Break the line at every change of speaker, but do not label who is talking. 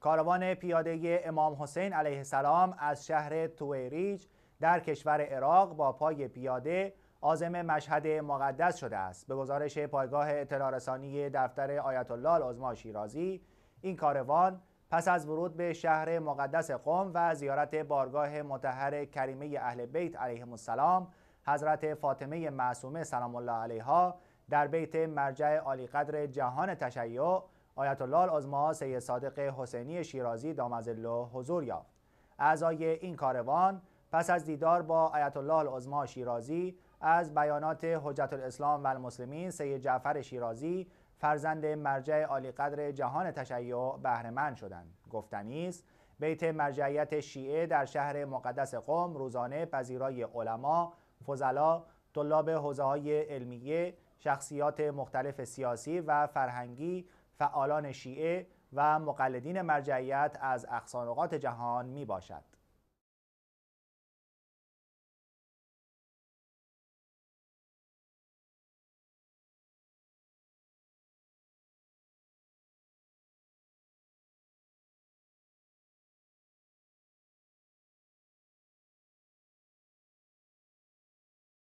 کاروان پیاده امام حسین علیه السلام از شهر تویریج در کشور عراق با پای پیاده آزم مشهد مقدس شده است به گزارش پایگاه اطلاع رسانی دفتر آیت الله عظما شیرازی این کاروان پس از ورود به شهر مقدس قم و زیارت بارگاه متحر کریمه اهل بیت علیه السلام حضرت فاطمه معصومه سلام الله علیها در بیت مرجع عالی قدر جهان تشیع آیت الله العظما سید صادق حسینی شیرازی دامز الله حضور یافت اعضای این کاروان پس از دیدار با آیت الله العظما شیرازی از بیانات حجت الاسلام و المسلمین سید جعفر شیرازی فرزند مرجع عالی قدر جهان تشیع بهرهمند شدند گفتنی است بیت مرجعیت شیعه در شهر مقدس قم روزانه پذیرای علما فضلا طلاب حوزه های علمیه شخصیات مختلف سیاسی و فرهنگی فعالان شیعه و مقلدین مرجعیت از اقصانقات جهان می باشد.